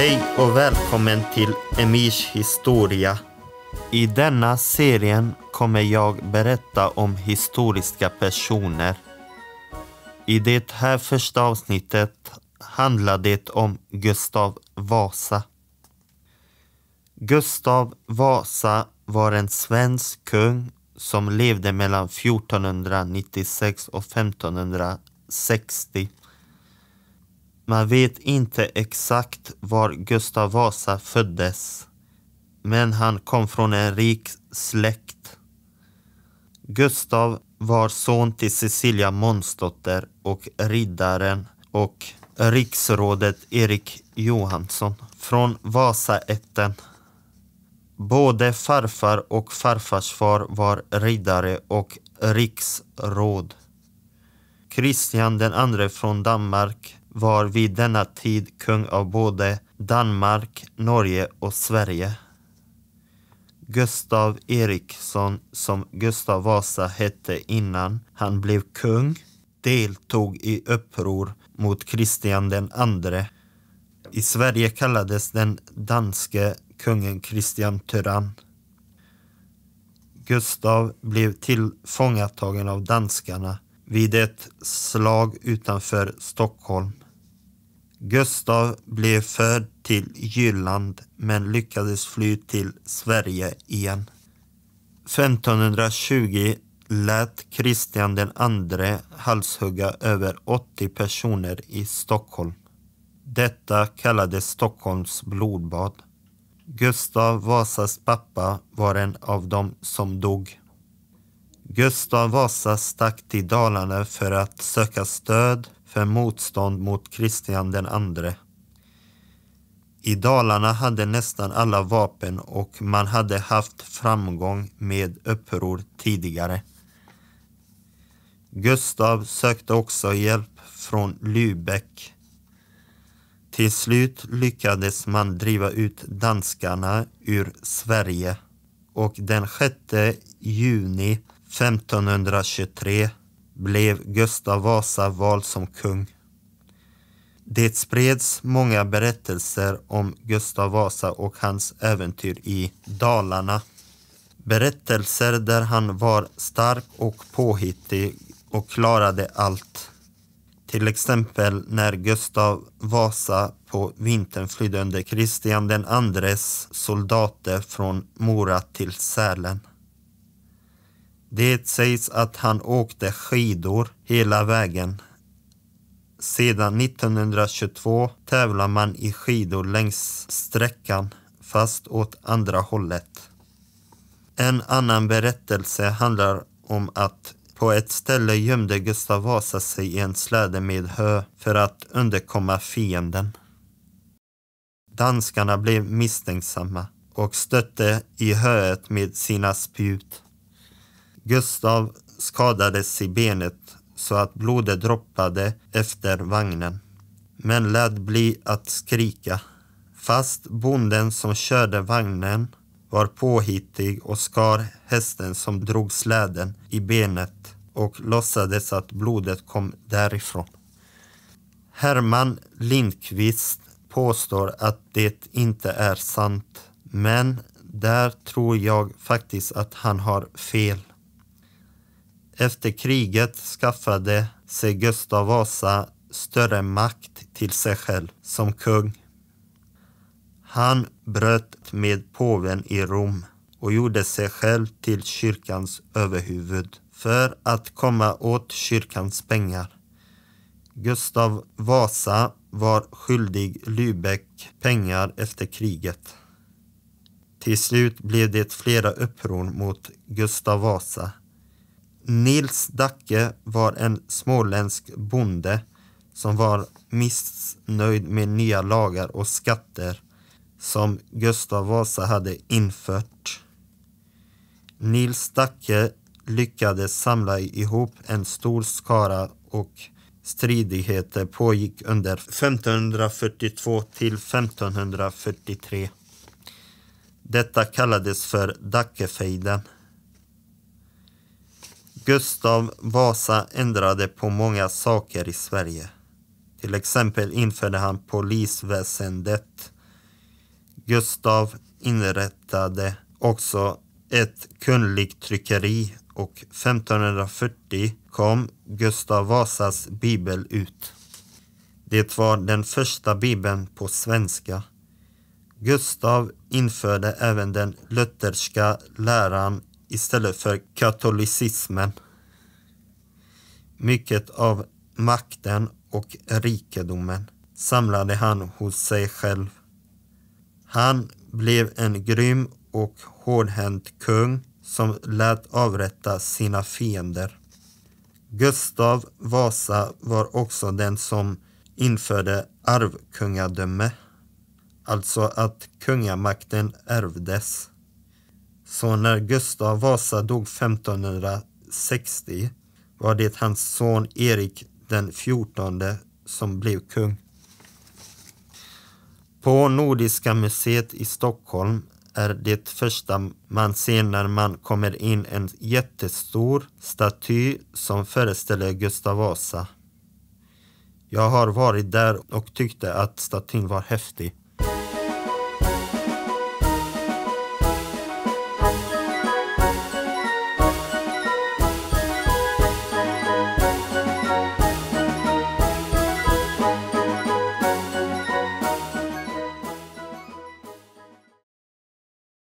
Hej och välkommen till Emirs historia. I denna serien kommer jag berätta om historiska personer. I det här första avsnittet handlar det om Gustav Vasa. Gustav Vasa var en svensk kung som levde mellan 1496 och 1560 man vet inte exakt var Gustav Vasa föddes, men han kom från en rik släkt. Gustav var son till Cecilia Månsdotter och riddaren och riksrådet Erik Johansson från Vasaätten. Både farfar och farfars far var riddare och riksråd. Kristian II från Danmark var vid denna tid kung av både Danmark, Norge och Sverige. Gustav Eriksson, som Gustav Vasa hette innan han blev kung, deltog i uppror mot Kristian den andre. I Sverige kallades den danske kungen Kristian Tyrann. Gustav blev tillfångatagen av danskarna vid ett slag utanför Stockholm. Gustav blev förd till Jylland men lyckades fly till Sverige igen. 1520 lät Kristian den andre halshugga över 80 personer i Stockholm. Detta kallades Stockholms blodbad. Gustav Vasas pappa var en av dem som dog. Gustav Vasa stack till Dalarna för att söka stöd för motstånd mot Kristian den andre. I Dalarna hade nästan alla vapen och man hade haft framgång med uppror tidigare. Gustav sökte också hjälp från Lübeck. Till slut lyckades man driva ut danskarna ur Sverige och den 6 juni 1523 blev Gustav Vasa vald som kung. Det spreds många berättelser om Gustav Vasa och hans äventyr i Dalarna. Berättelser där han var stark och påhittig och klarade allt. Till exempel när Gustav Vasa på vintern flydde under Kristian II soldater från Mora till Sälen. Det sägs att han åkte skidor hela vägen. Sedan 1922 tävlar man i skidor längs sträckan, fast åt andra hållet. En annan berättelse handlar om att på ett ställe gömde Gustav Vasa sig i en släde med hö för att underkomma fienden. Danskarna blev misstänksamma och stötte i höet med sina spjut. Gustav skadades i benet så att blodet droppade efter vagnen, men lät bli att skrika. Fast bonden som körde vagnen var påhittig och skar hästen som drog släden i benet och låtsades att blodet kom därifrån. Herman Lindqvist påstår att det inte är sant, men där tror jag faktiskt att han har fel. Efter kriget skaffade sig Gustav Vasa större makt till sig själv som kung. Han bröt med påven i Rom och gjorde sig själv till kyrkans överhuvud för att komma åt kyrkans pengar. Gustav Vasa var skyldig Lübeck pengar efter kriget. Till slut blev det flera uppror mot Gustav Vasa Nils Dacke var en småländsk bonde som var missnöjd med nya lagar och skatter som Gustav Vasa hade infört. Nils Dacke lyckades samla ihop en stor skara och stridigheter pågick under 1542 till 1543. Detta kallades för Dackefejden. Gustav Vasa ändrade på många saker i Sverige. Till exempel införde han polisväsendet. Gustav inrättade också ett kungligt tryckeri och 1540 kom Gustav Vasas bibel ut. Det var den första bibeln på svenska. Gustav införde även den lutherska läran istället för katolicismen. Mycket av makten och rikedomen samlade han hos sig själv. Han blev en grym och hårdhänt kung som lät avrätta sina fiender. Gustav Vasa var också den som införde arvkungadöme, alltså att kungamakten ärvdes. Så när Gustav Vasa dog 1560 var det hans son Erik den fjortonde som blev kung. På Nordiska museet i Stockholm är det första man ser när man kommer in en jättestor staty som föreställer Gustav Vasa. Jag har varit där och tyckte att statyn var häftig.